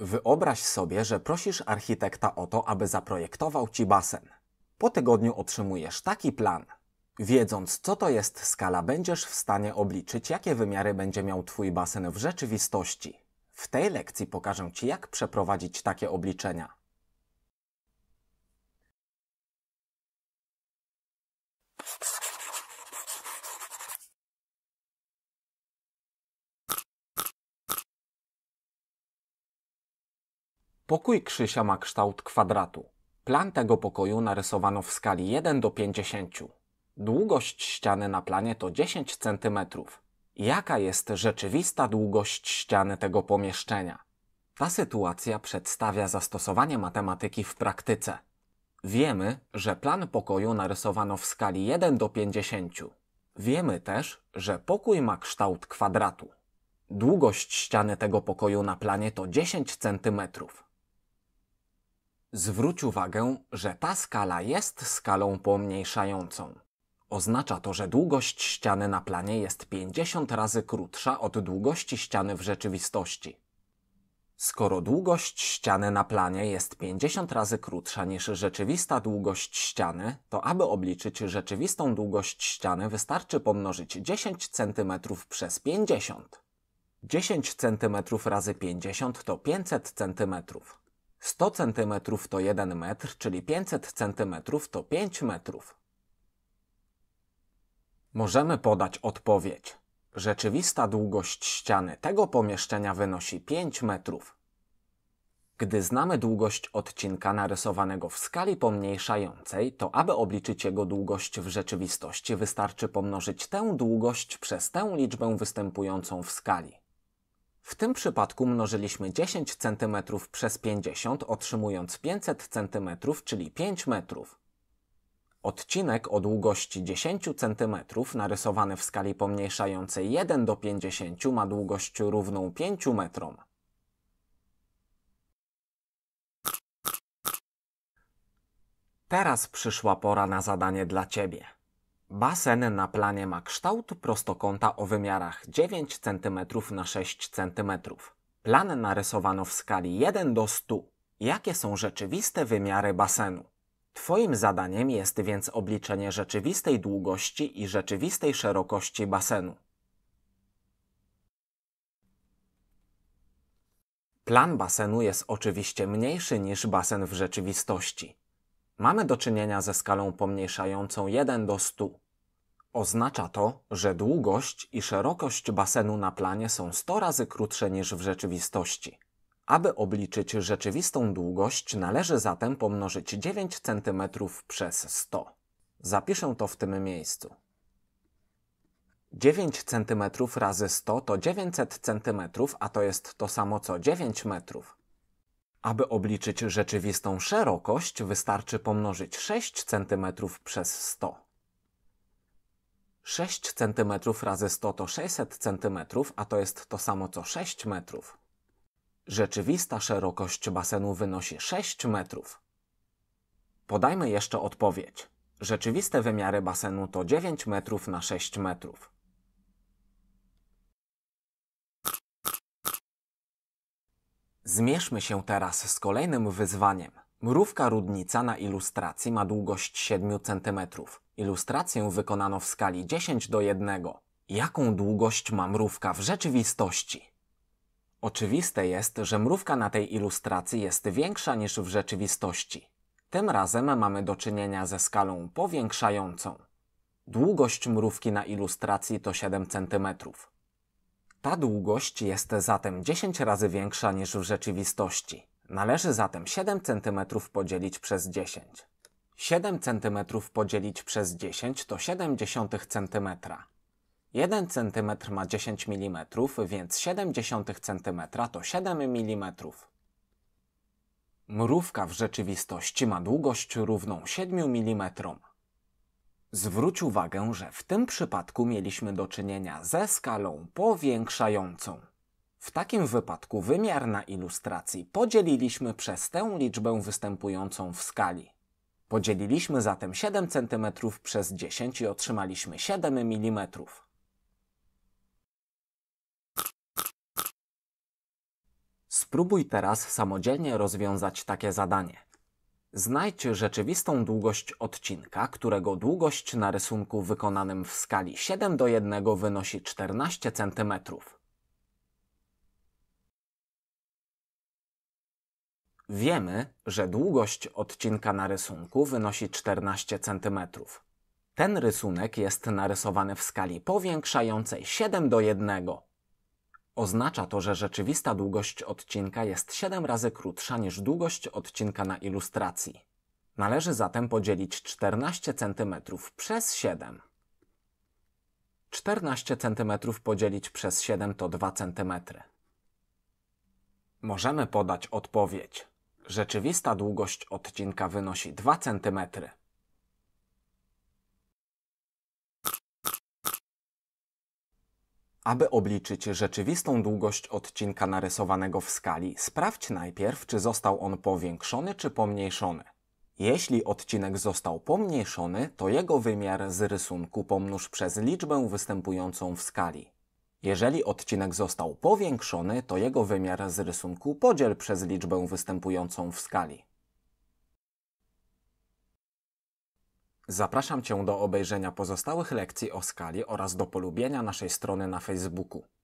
Wyobraź sobie, że prosisz architekta o to, aby zaprojektował ci basen. Po tygodniu otrzymujesz taki plan. Wiedząc, co to jest skala, będziesz w stanie obliczyć, jakie wymiary będzie miał Twój basen w rzeczywistości. W tej lekcji pokażę Ci, jak przeprowadzić takie obliczenia. Pokój Krzysia ma kształt kwadratu. Plan tego pokoju narysowano w skali 1 do 50. Długość ściany na planie to 10 cm. Jaka jest rzeczywista długość ściany tego pomieszczenia? Ta sytuacja przedstawia zastosowanie matematyki w praktyce. Wiemy, że plan pokoju narysowano w skali 1 do 50. Wiemy też, że pokój ma kształt kwadratu. Długość ściany tego pokoju na planie to 10 centymetrów. Zwróć uwagę, że ta skala jest skalą pomniejszającą. Oznacza to, że długość ściany na planie jest 50 razy krótsza od długości ściany w rzeczywistości. Skoro długość ściany na planie jest 50 razy krótsza niż rzeczywista długość ściany, to aby obliczyć rzeczywistą długość ściany wystarczy pomnożyć 10 cm przez 50. 10 cm razy 50 to 500 cm. 100 cm to 1 metr, czyli 500 cm to 5 metrów. Możemy podać odpowiedź. Rzeczywista długość ściany tego pomieszczenia wynosi 5 metrów. Gdy znamy długość odcinka narysowanego w skali pomniejszającej, to aby obliczyć jego długość w rzeczywistości, wystarczy pomnożyć tę długość przez tę liczbę występującą w skali. W tym przypadku mnożyliśmy 10 cm przez 50, otrzymując 500 cm, czyli 5 metrów. Odcinek o długości 10 cm narysowany w skali pomniejszającej 1 do 50 ma długość równą 5 metrom. Teraz przyszła pora na zadanie dla Ciebie. Basen na planie ma kształt prostokąta o wymiarach 9 cm na 6 cm. Plan narysowano w skali 1 do 100. Jakie są rzeczywiste wymiary basenu? Twoim zadaniem jest więc obliczenie rzeczywistej długości i rzeczywistej szerokości basenu. Plan basenu jest oczywiście mniejszy niż basen w rzeczywistości. Mamy do czynienia ze skalą pomniejszającą 1 do 100. Oznacza to, że długość i szerokość basenu na planie są 100 razy krótsze niż w rzeczywistości. Aby obliczyć rzeczywistą długość, należy zatem pomnożyć 9 cm przez 100. Zapiszę to w tym miejscu. 9 cm razy 100 to 900 cm, a to jest to samo co 9 metrów. Aby obliczyć rzeczywistą szerokość, wystarczy pomnożyć 6 cm przez 100. 6 cm razy 100 to 600 cm, a to jest to samo co 6 metrów. Rzeczywista szerokość basenu wynosi 6 metrów. Podajmy jeszcze odpowiedź. Rzeczywiste wymiary basenu to 9 metrów na 6 metrów. Zmierzmy się teraz z kolejnym wyzwaniem. Mrówka rudnica na ilustracji ma długość 7 cm. Ilustrację wykonano w skali 10 do 1. Jaką długość ma mrówka w rzeczywistości? Oczywiste jest, że mrówka na tej ilustracji jest większa niż w rzeczywistości. Tym razem mamy do czynienia ze skalą powiększającą. Długość mrówki na ilustracji to 7 cm. Ta długość jest zatem 10 razy większa niż w rzeczywistości. Należy zatem 7 cm podzielić przez 10. 7 cm podzielić przez 10 to 0,7 cm. 1 cm ma 10 mm, więc 0,7 cm to 7 mm. Mrówka w rzeczywistości ma długość równą 7 mm. Zwróć uwagę, że w tym przypadku mieliśmy do czynienia ze skalą powiększającą. W takim wypadku wymiar na ilustracji podzieliliśmy przez tę liczbę występującą w skali. Podzieliliśmy zatem 7 cm przez 10 i otrzymaliśmy 7 mm. Spróbuj teraz samodzielnie rozwiązać takie zadanie. Znajdź rzeczywistą długość odcinka, którego długość na rysunku wykonanym w skali 7 do 1 wynosi 14 cm. Wiemy, że długość odcinka na rysunku wynosi 14 cm. Ten rysunek jest narysowany w skali powiększającej 7 do 1. Oznacza to, że rzeczywista długość odcinka jest 7 razy krótsza niż długość odcinka na ilustracji. Należy zatem podzielić 14 cm przez 7. 14 cm podzielić przez 7 to 2 cm. Możemy podać odpowiedź. Rzeczywista długość odcinka wynosi 2 cm. Aby obliczyć rzeczywistą długość odcinka narysowanego w skali, sprawdź najpierw, czy został on powiększony czy pomniejszony. Jeśli odcinek został pomniejszony, to jego wymiar z rysunku pomnóż przez liczbę występującą w skali. Jeżeli odcinek został powiększony, to jego wymiar z rysunku podziel przez liczbę występującą w skali. Zapraszam Cię do obejrzenia pozostałych lekcji o skali oraz do polubienia naszej strony na Facebooku.